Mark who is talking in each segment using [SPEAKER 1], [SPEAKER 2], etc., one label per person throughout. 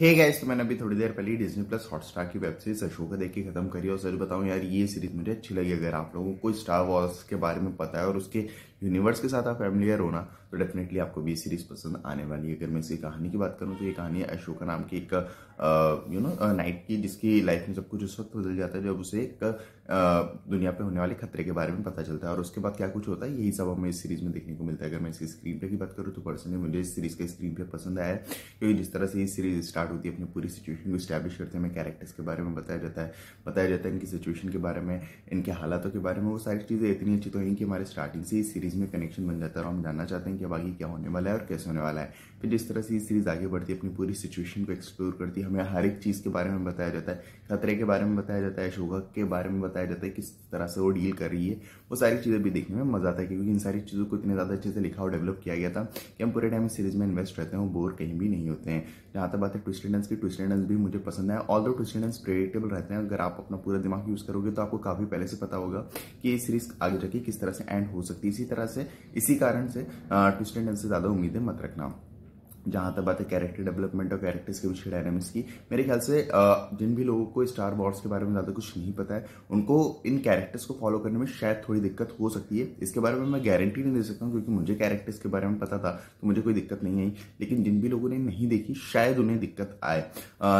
[SPEAKER 1] hey guys तो मैंने अभी थोड़ी देर पहले डिज्नी प्लस हॉटस्टार की वेब सीरीज अशोक देख के खत्म करी और सर बताऊं यार ये सीरीज मुझे अच्छी लगी अगर आप लोगों को स्टार वॉर्स के बारे में पता है और उसके यूनिवर्स के साथ आप फैमिलियर होना तो डेफिनेटली आपको भी सीरीज पसंद आने वाली है अगर मैं इसकी कहानी की बात करूँ तो ये कहानी है अशोका नाम की एक यू नो नाइट की जिसकी लाइफ में सब कुछ उस वक्त बदल जाता है जब उसे एक दुनिया पे होने वाले खतरे के बारे में पता चलता है और उसके बाद क्या कुछ होता है यही सब हमें इस सीरीज में देखने को मिलता है अगर मैं इसकी स्क्रीन पे की बात करूँ तो पर्सनली मुझे इस सीरीज का स्क्रीन पे पसंद आया क्योंकि जिस तरह से ये सीरीज स्टार्ट स्टार्ट होती है अपनी पूरी सिचुएशन को स्टैब्लिश करते हैं हमें कैरेक्टर्स के बारे में बताया जाता है बताया जाता है इनकी सिचुएशन के बारे में इनके हालातों के बारे में वो सारी चीज़ें इतनी अच्छी तो हैं कि हमारे स्टार्टिंग से इस सीरीज़ में कनेक्शन बन जाता है और हम जानना चाहते हैं कि बाकी क्या होने वाला है और कैसे होने वाला है फिर जिस तरह से ये सीरीज़ आगे बढ़ती है अपनी पूरी सिचुएशन को एक्सप्लोर करती है हमें हर एक चीज़ के बारे में बताया जाता है खतरे के बारे में बताया जाता है शोगा के बारे में बताया जाता है किस तरह से वो डील कर रही है वो सारी चीज़ें भी देखने में मज़ा आता है क्योंकि इन सारी चीज़ों को इतने ज़्यादा अच्छे से लिखा और डेवलप किया गया था कि हम पूरे टाइम सीरीज़ में इन्वेस्ट रहते हैं वो बोर कहीं भी नहीं होते हैं जहाँ तक बात है ट्विस्ट ट्विस्टेडेंस की ट्विस्टेडेंस भी मुझे पसंद है ऑल दो ट्विस्टेडेंस प्रेडिक्टेबल रहते हैं अगर आप अपना पूरा दिमाग यूज़ करोगे तो आपको काफ़ी पहले से पता होगा कि ये सीरीज आगे जाके किस तरह से एंड हो सकती है इसी तरह से इसी कारण से ट्विस्टेडेंस से ज़्यादा उम्मीदें मत रखना जहाँ तक बात है कैरेक्टर डेवलपमेंट और कैरेक्टर्स के पीछे डायनामिक्स की मेरे ख्याल से जिन भी लोगों को स्टार वॉर्स के बारे में ज़्यादा कुछ नहीं पता है उनको इन कैरेक्टर्स को फॉलो करने में शायद थोड़ी दिक्कत हो सकती है इसके बारे में मैं गारंटी नहीं दे सकता हूँ क्योंकि मुझे कैरेक्टर्स के बारे में पता था तो मुझे कोई दिक्कत नहीं आई लेकिन जिन भी लोगों ने नहीं देखी शायद उन्हें दिक्कत आए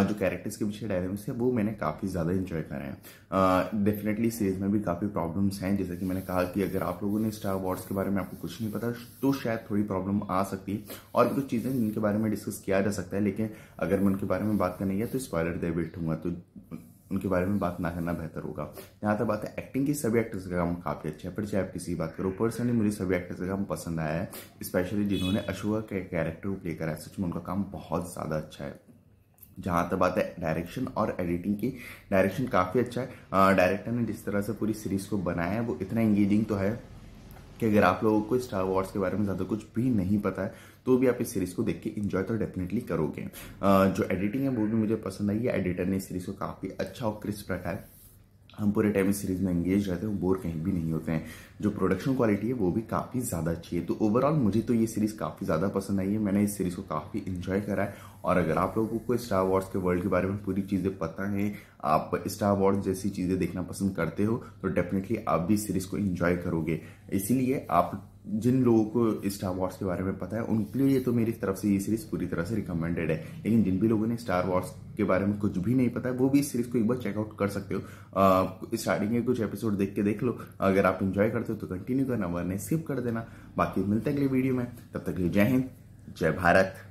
[SPEAKER 1] जो कैरेक्टर्स के पीछे डायनामिक्स है वो मैंने काफ़ी ज़्यादा इंजॉय करे हैं डेफिनेटली सीरीज में भी काफ़ी प्रॉब्लम्स हैं जैसे कि मैंने कहा कि अगर आप लोगों ने स्टार वॉर्स के बारे में आपको कुछ नहीं पता तो शायद थोड़ी प्रॉब्लम आ सकती है और कुछ चीज़ें जिनके बारे में डिस्कस किया जा सकता है लेकिन अगर मैं उनके बारे में बात करने गया तो स्पॉयलर दे बैठूंगा तो उनके बारे में बात ना करना बेहतर होगा यहाँ तक बात है एक्टिंग की सभी एक्टर्स का काम काफ़ी अच्छा है पर चाहे आप किसी बात करो पर्सनली मुझे सभी एक्टर्स का काम पसंद आया है स्पेशली जिन्होंने अशोका के कैरेक्टर को प्ले करा है सच में उनका काम बहुत ज़्यादा अच्छा है जहाँ तक बात है डायरेक्शन और एडिटिंग की डायरेक्शन काफ़ी अच्छा है डायरेक्टर ने जिस तरह से पूरी सीरीज़ को बनाया है वो इतना इंगेजिंग तो है कि अगर आप लोगों को स्टार वॉर्स के बारे में ज़्यादा कुछ भी नहीं पता है तो भी आप इस सीरीज को देख के इंजॉय तो डेफिनेटली करोगे जो एडिटिंग है वो भी मुझे पसंद आई है एडिटर ने इस सीरीज को काफ़ी अच्छा और क्रिस्प रखा है हम पूरे टाइम इस सीरीज में एंगेज रहते हैं बोर कहीं भी नहीं होते हैं जो प्रोडक्शन क्वालिटी है वो भी काफ़ी ज़्यादा अच्छी है तो ओवरऑल मुझे तो ये सीरीज़ काफ़ी ज़्यादा पसंद आई है मैंने इस सीरीज़ को काफ़ी इन्जॉय करा है और अगर आप लोगों को स्टार वॉर्स के वर्ल्ड के बारे में पूरी चीज़ें पता हैं आप स्टार वॉर्स जैसी चीज़ें देखना पसंद करते हो तो डेफिनेटली आप भी सीरीज को इन्जॉय करोगे इसीलिए आप जिन लोगों को स्टार वॉर्स के बारे में पता है उनके लिए तो मेरी तरफ से ये सीरीज पूरी तरह से रिकमेंडेड है लेकिन जिन भी लोगों ने स्टार वॉर्स के बारे में कुछ भी नहीं पता है वो भी इस सीरीज को एक बार चेकआउट कर सकते हो स्टार्टिंग के कुछ एपिसोड देख के देख लो अगर आप इंजॉय करते हो तो कंटिन्यू करना वरना स्किप कर देना बाकी मिलते अगले वीडियो में तब तक लिए जय हिंद जय भारत